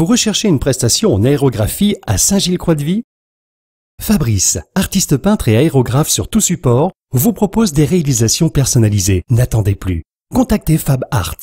Vous recherchez une prestation en aérographie à Saint-Gilles-Croix-de-Vie Fabrice, artiste peintre et aérographe sur tout support, vous propose des réalisations personnalisées. N'attendez plus. Contactez Fab Arts